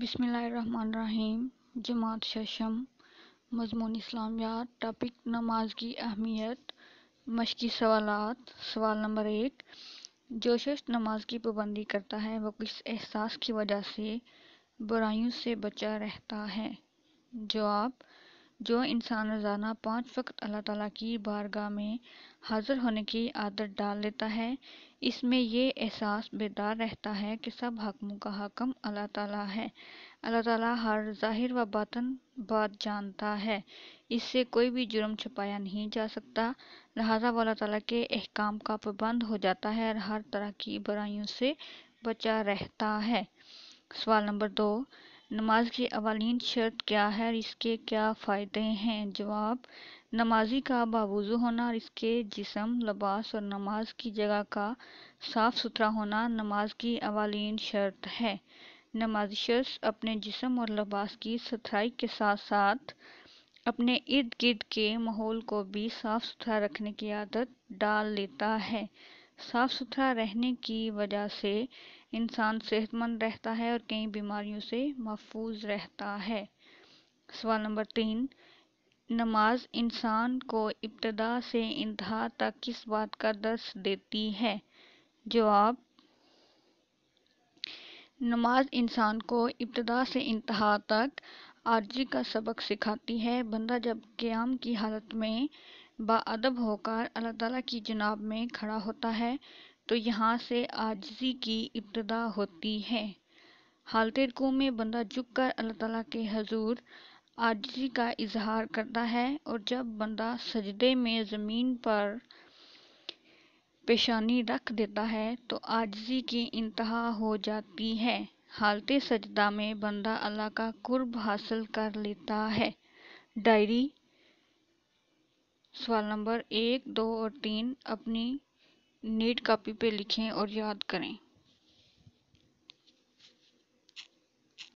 बिसमीम जमात शशम मजमून इस्लामियात टॉपिक नमाज की अहमियत मशक़ी सवालत सवाल नंबर एक जो शख्स नमाज की पाबंदी करता है वो किस एहसास की वजह से बुराइयों से बचा रहता है जवाब जो इंसान रोज़ाना पाँच वक्त अल्लाह ताला की बारगाह में हाज़िर होने की आदत डाल लेता है इसमें यह एहसास बेदार रहता है कि सब हकमों का हकम अल्लाह ताला है अल्लाह ताला हर ज़ाहिर व बातन बात जानता है इससे कोई भी जुर्म छुपाया नहीं जा सकता लिहाजा वह अल्लाह ताला के अहकाम का पाबंद हो जाता है और हर तरह की बुराइयों से बचा रहता है सवाल नंबर दो नमाज की अवालीन शर्त क्या है और इसके क्या फ़ायदे हैं जवाब नमाजी का बावजू होना और इसके जिसम लबास और नमाज की जगह का साफ़ सुथरा होना नमाज की अवालीन शर्त है नमाज शख्स अपने जिसम और लबास की सथराई के साथ साथ अपने इर्द गिर्द के माहौल को भी साफ़ सुथरा रखने की आदत डाल लेता है साफ सुथरा रहने की वजह से इंसान सेहतमंद रहता है और कई बीमारियों से महफूज रहता है सवाल नंबर तीन नमाज इंसान को इब्तदा से इंतहा तक किस बात का दर्श देती है जवाब नमाज इंसान को इब्तदा से इंतहा तक आर्जी का सबक सिखाती है बंदा जब क़्याम की हालत में बाअदब होकर अल्लाह ताला की जनाब में खड़ा होता है तो यहाँ से आजजी की इब्तदा होती है हालत रुको में बंदा झुक कर अल्लाह ताला के हजूर आजजी का इजहार करता है और जब बंदा सजदे में ज़मीन पर पेशानी रख देता है तो आजजी की इंतहा हो जाती है हालत सजदा में बंदा अल्लाह का कुर्ब हासिल कर लेता है डायरी सवाल नंबर एक दो और तीन अपनी नीट कॉपी पे लिखें और याद करें